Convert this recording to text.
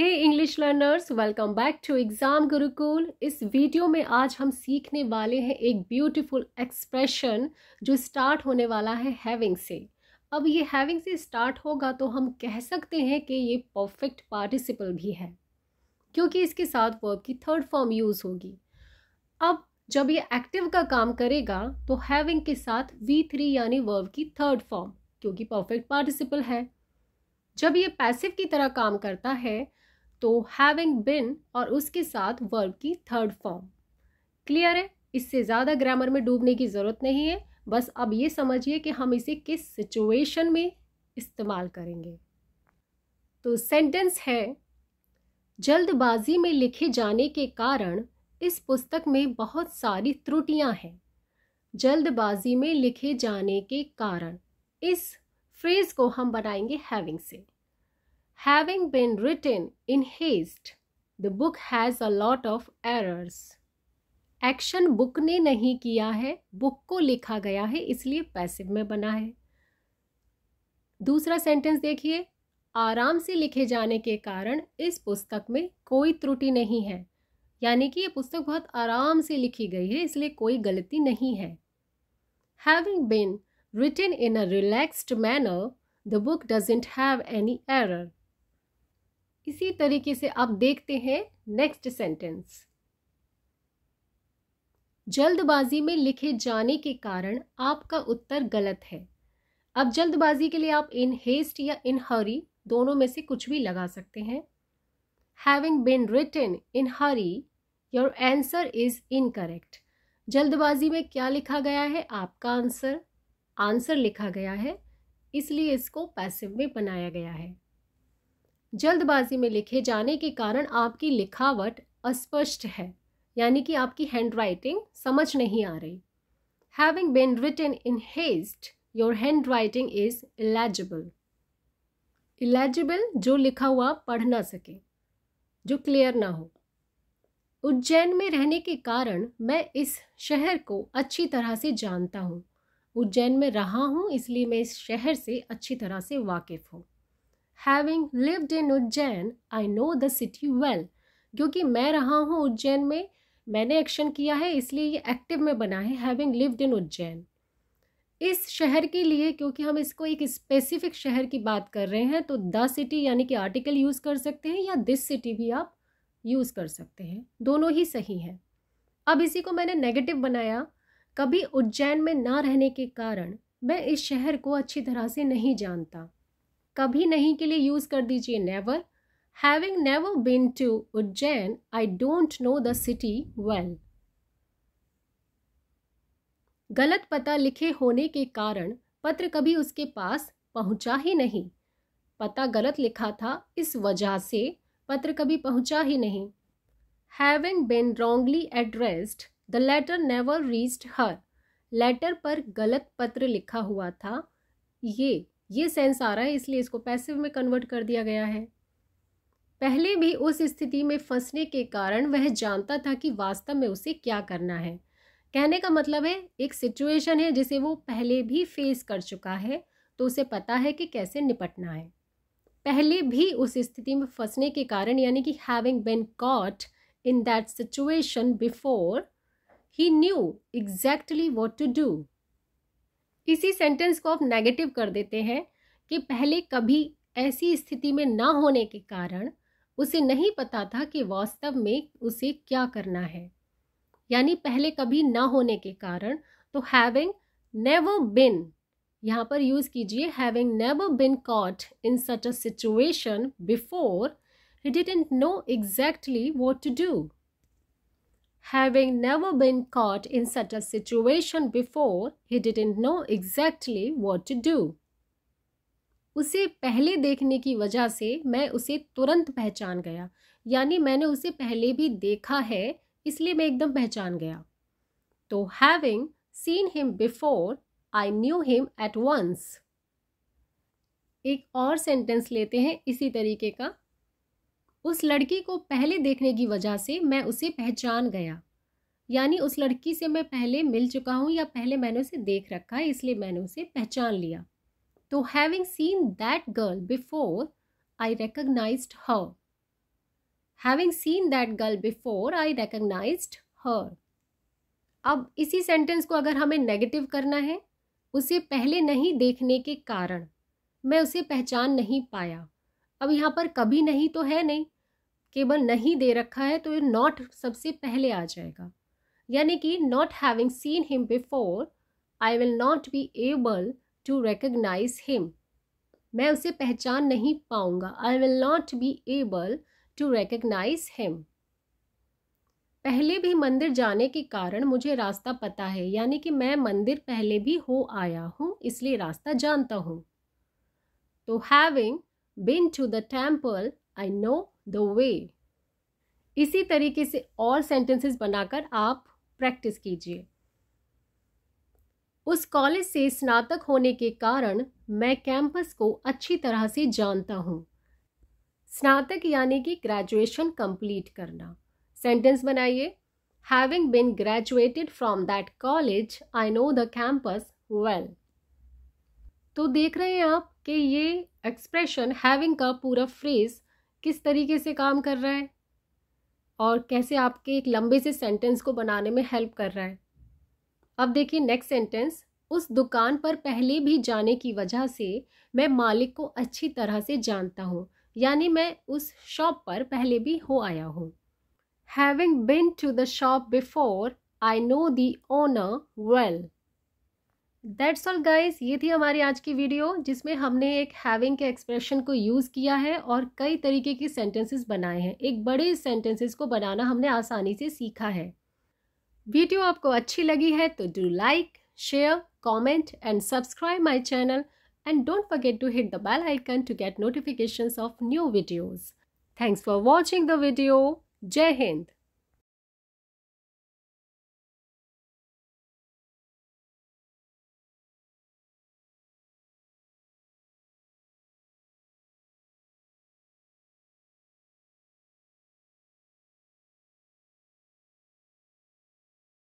Hey English learners welcome back to exam Gurukul इस video में आज हम सीखने वाले हैं एक ब्यूटीफुल एक्सप्रेशन जो स्टार्ट होने वाला है हैविंग से अब ये हैविंग से स्टार्ट होगा तो हम कह सकते हैं कि ये परफेक्ट पार्टिसिपल भी है क्योंकि इसके साथ वर्ब की थर्ड फॉर्म यूज़ होगी अब जब ये एक्टिव का काम करेगा तो हैविंग के साथ वी थ्री यानी वर्ब की थर्ड फॉर्म क्योंकि परफेक्ट पार्टिसिपल है जब ये पैसिव की तरह काम करता है तो हैविंग बिन और उसके साथ वर्ब की थर्ड फॉर्म क्लियर है इससे ज़्यादा ग्रामर में डूबने की ज़रूरत नहीं है बस अब ये समझिए कि हम इसे किस सिचुएशन में इस्तेमाल करेंगे तो सेंटेंस है जल्दबाजी में लिखे जाने के कारण इस पुस्तक में बहुत सारी त्रुटियां हैं जल्दबाजी में लिखे जाने के कारण इस फ्रेज को हम बनाएंगे हैविंग से Having been written in haste, the book has a lot of errors. Action book ने नहीं किया है बुक को लिखा गया है इसलिए पैसिव में बना है दूसरा सेंटेंस देखिए आराम से लिखे जाने के कारण इस पुस्तक में कोई त्रुटि नहीं है यानी कि यह पुस्तक बहुत आराम से लिखी गई है इसलिए कोई गलती नहीं है having been written in a relaxed manner the book doesn't have any error इसी तरीके से आप देखते हैं नेक्स्ट सेंटेंस जल्दबाजी में लिखे जाने के कारण आपका उत्तर गलत है अब जल्दबाजी के लिए आप इन हेस्ट या इन हरी दोनों में से कुछ भी लगा सकते हैं having been written in hurry your answer is incorrect जल्दबाजी में क्या लिखा गया है आपका आंसर आंसर लिखा गया है इसलिए इसको पैसिव में बनाया गया है जल्दबाजी में लिखे जाने के कारण आपकी लिखावट अस्पष्ट है यानी कि आपकी हैंड राइटिंग समझ नहीं आ रही having been written in haste your handwriting is illegible illegible जो लिखा हुआ पढ़ ना सके जो क्लियर ना हो उज्जैन में रहने के कारण मैं इस शहर को अच्छी तरह से जानता हूँ उज्जैन में रहा हूँ इसलिए मैं इस शहर से अच्छी तरह से वाकिफ़ हूँ having lived in Ujjain I know the city well क्योंकि मैं रहा हूँ उज्जैन में मैंने एक्शन किया है इसलिए ये एक्टिव में बना है हैविंग लिव्ड इन उज्जैन इस शहर के लिए क्योंकि हम इसको एक स्पेसिफिक शहर की बात कर रहे हैं तो द सिटी यानी कि आर्टिकल यूज़ कर सकते हैं या दिस सिटी भी आप यूज़ कर सकते हैं दोनों ही सही हैं अब इसी को मैंने नेगेटिव बनाया कभी उज्जैन में ना रहने के कारण मैं इस शहर को अच्छी तरह से नहीं जानता कभी नहीं के लिए यूज़ कर दीजिए never having never been to Ujjain I don't know the city well गलत पता लिखे होने के कारण पत्र कभी उसके पास पहुंचा ही नहीं पता गलत लिखा था इस वजह से पत्र कभी पहुंचा ही नहीं having been wrongly addressed the letter never reached her letter पर गलत पत्र लिखा हुआ था ये ये सेंस आ रहा है इसलिए इसको पैसिव में कन्वर्ट कर दिया गया है पहले भी उस स्थिति में फंसने के कारण वह जानता था कि वास्तव में उसे क्या करना है कहने का मतलब है एक सिचुएशन है जिसे वो पहले भी फेस कर चुका है तो उसे पता है कि कैसे निपटना है पहले भी उस स्थिति में फंसने के कारण यानी कि having been caught in that situation before he knew exactly what to do किसी सेंटेंस को आप नेगेटिव कर देते हैं कि पहले कभी ऐसी स्थिति में ना होने के कारण उसे नहीं पता था कि वास्तव में उसे क्या करना है यानी पहले कभी ना होने के कारण तो हैविंग नेवर बिन यहाँ पर यूज़ कीजिए having never been caught in such a situation before he didn't know exactly what to do Having never been caught in such a situation before, he didn't know exactly what to do. उसे पहले देखने की वजह से मैं उसे तुरंत पहचान गया यानी मैंने उसे पहले भी देखा है इसलिए मैं एकदम पहचान गया तो having seen him before I knew him at once एक और सेंटेंस लेते हैं इसी तरीके का उस लड़की को पहले देखने की वजह से मैं उसे पहचान गया यानी उस लड़की से मैं पहले मिल चुका हूँ या पहले मैंने उसे देख रखा है इसलिए मैंने उसे पहचान लिया तो having seen that girl before I recognize her having seen that girl before I recognize her अब इसी सेंटेंस को अगर हमें नेगेटिव करना है उसे पहले नहीं देखने के कारण मैं उसे पहचान नहीं पाया अब यहाँ पर कभी नहीं तो है नहीं केवल नहीं दे रखा है तो ये नॉट सबसे पहले आ जाएगा यानी कि not having seen him before I will not be able to recognize him मैं उसे पहचान नहीं पाऊंगा I will not be able to recognize him पहले भी मंदिर जाने के कारण मुझे रास्ता पता है यानी कि मैं मंदिर पहले भी हो आया हूँ इसलिए रास्ता जानता हूँ तो having been to the temple I know the way इसी तरीके से और सेंटेंसेस बनाकर आप प्रैक्टिस कीजिए उस कॉलेज से स्नातक होने के कारण मैं कैंपस को अच्छी तरह से जानता हूँ स्नातक यानी कि ग्रेजुएशन कंप्लीट करना सेंटेंस बनाइए having been graduated from that college I know the campus well तो देख रहे हैं आप कि ये एक्सप्रेशन हैविंग का पूरा फ्रेज किस तरीके से काम कर रहा है और कैसे आपके एक लंबे से सेंटेंस को बनाने में हेल्प कर रहा है अब देखिए नेक्स्ट सेंटेंस उस दुकान पर पहले भी जाने की वजह से मैं मालिक को अच्छी तरह से जानता हूँ यानी मैं उस शॉप पर पहले भी हो आया हूँ having been to the shop before I know the owner well that's all guys ये थी हमारी आज की वीडियो जिसमें हमने एक हैविंग के एक्सप्रेशन को यूज़ किया है और कई तरीके के सेंटेंसेस बनाए हैं एक बड़े सेंटेंसेस को बनाना हमने आसानी से सीखा है वीडियो आपको अच्छी लगी है तो do like share comment and subscribe my channel and don't forget to hit the bell icon to get notification of new videos thanks for watching the video जय हिंद